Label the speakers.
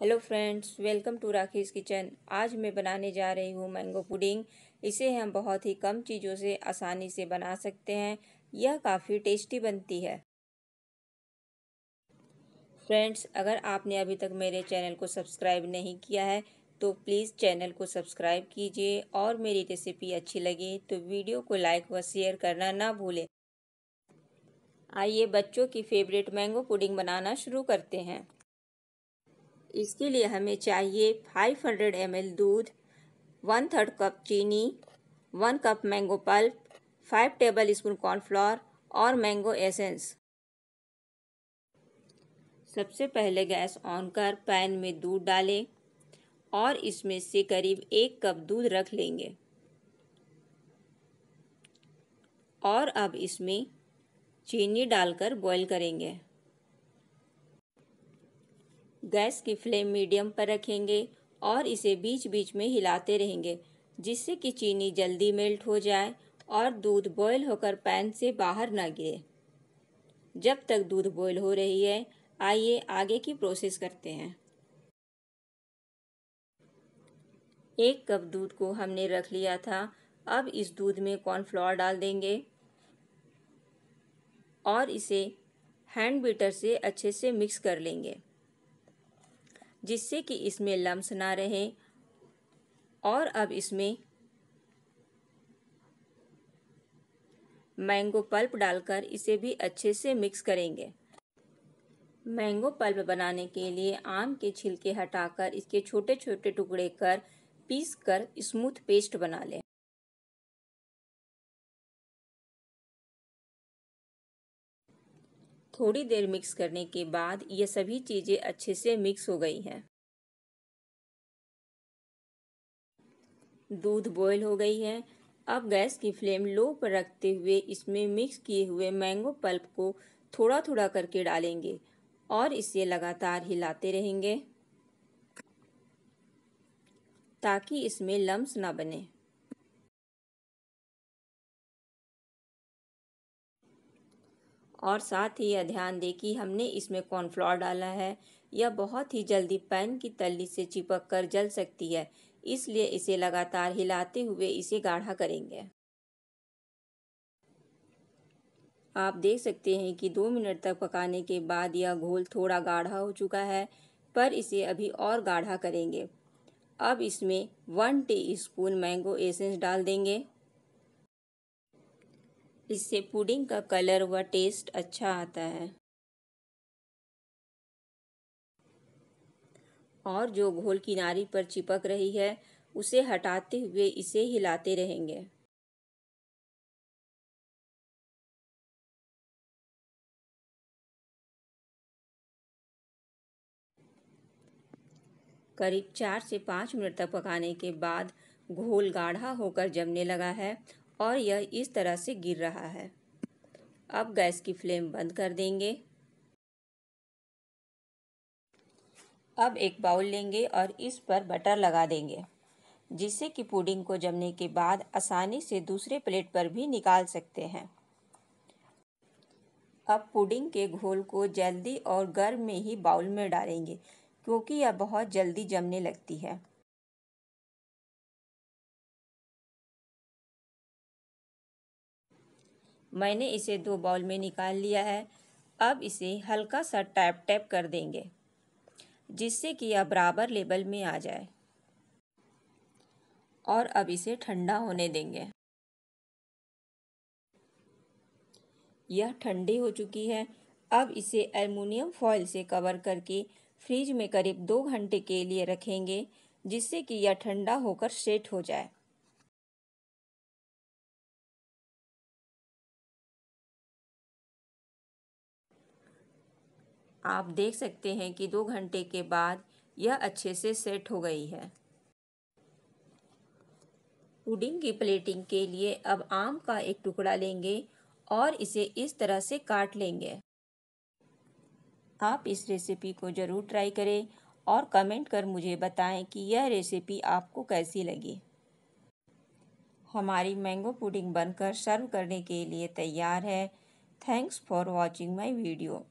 Speaker 1: hello friends welcome to Rakhi's kitchen आज मैं बनाने जा रही हूँ मैंगो पुडिंग इसे हम बहुत ही कम चीज़ों से आसानी से बना सकते हैं यह काफ़ी टेस्टी बनती है फ्रेंड्स अगर आपने अभी तक मेरे चैनल को सब्सक्राइब नहीं किया है तो प्लीज़ चैनल को सब्सक्राइब कीजिए और मेरी रेसिपी अच्छी लगे तो वीडियो को लाइक व शेयर करना ना भूलें आइए बच्चों की फेवरेट मैंगो पुडिंग बनाना शुरू करते हैं इसके लिए हमें चाहिए 500 हंड्रेड एम दूध वन थर्ड कप चीनी one cup mango pulp five tablespoon cornflour और मैंगो एसेंस सबसे पहले गैस ऑन कर पैन में दूध डालें और इसमें से करीब एक कप दूध रख लेंगे और अब इसमें चीनी डालकर बॉईल करेंगे गैस की फ्लेम मीडियम पर रखेंगे और इसे बीच बीच में हिलाते रहेंगे जिससे कि चीनी जल्दी मेल्ट हो जाए और दूध बॉयल होकर पैन से बाहर ना गिरे जब तक दूध बॉयल हो रही है आइए आगे की प्रोसेस करते हैं एक कप दूध को हमने रख लिया था अब इस दूध में कॉर्नफ्लोर डाल देंगे और इसे हैंड बीटर से अच्छे से मिक्स कर लेंगे जिससे कि इसमें लम्स ना रहे और अब इसमें मैंगो पल्प डालकर इसे भी अच्छे से मिक्स करेंगे मैंगो पल्प बनाने के लिए आम के छिलके हटाकर इसके छोटे छोटे टुकड़े कर पीस कर स्मूथ पेस्ट बना लें थोड़ी देर मिक्स करने के बाद ये सभी चीज़ें अच्छे से मिक्स हो गई हैं दूध बॉयल हो गई है अब गैस की फ्लेम लो पर रखते हुए इसमें मिक्स किए हुए मैंगो पल्प को थोड़ा थोड़ा करके डालेंगे और इसे लगातार हिलाते रहेंगे ताकि इसमें लम्स ना बने और साथ ही यह ध्यान दें कि हमने इसमें कॉर्नफ्लोर डाला है यह बहुत ही जल्दी पैन की तली से चिपक कर जल सकती है इसलिए इसे लगातार हिलाते हुए इसे गाढ़ा करेंगे आप देख सकते हैं कि दो मिनट तक पकाने के बाद यह घोल थोड़ा गाढ़ा हो चुका है पर इसे अभी और गाढ़ा करेंगे अब इसमें one teaspoon mango essence डाल देंगे इससे पुडिंग का कलर व टेस्ट अच्छा आता है और जो घोल किनारी पर चिपक रही है उसे हटाते हुए इसे हिलाते रहेंगे करीब चार से पाँच मिनट तक पकाने के बाद घोल गाढ़ा होकर जमने लगा है और यह इस तरह से गिर रहा है अब गैस की फ्लेम बंद कर देंगे अब एक बाउल लेंगे और इस पर बटर लगा देंगे जिससे कि पुडिंग को जमने के बाद आसानी से दूसरे प्लेट पर भी निकाल सकते हैं अब पुडिंग के घोल को जल्दी और गर्म में ही बाउल में डालेंगे क्योंकि यह बहुत जल्दी जमने लगती है मैंने इसे दो बाउल में निकाल लिया है अब इसे हल्का सा टैप टैप कर देंगे जिससे कि यह बराबर लेवल में आ जाए और अब इसे ठंडा होने देंगे यह ठंडी हो चुकी है अब इसे एलमिनियम फॉइल से कवर करके फ्रिज में करीब दो घंटे के लिए रखेंगे जिससे कि यह ठंडा होकर सेट हो जाए आप देख सकते हैं कि दो घंटे के बाद यह अच्छे से सेट हो गई है पुडिंग की प्लेटिंग के लिए अब आम का एक टुकड़ा लेंगे और इसे इस तरह से काट लेंगे आप इस रेसिपी को ज़रूर ट्राई करें और कमेंट कर मुझे बताएं कि यह रेसिपी आपको कैसी लगी हमारी मैंगो पुडिंग बनकर सर्व करने के लिए तैयार है thanks for watching my video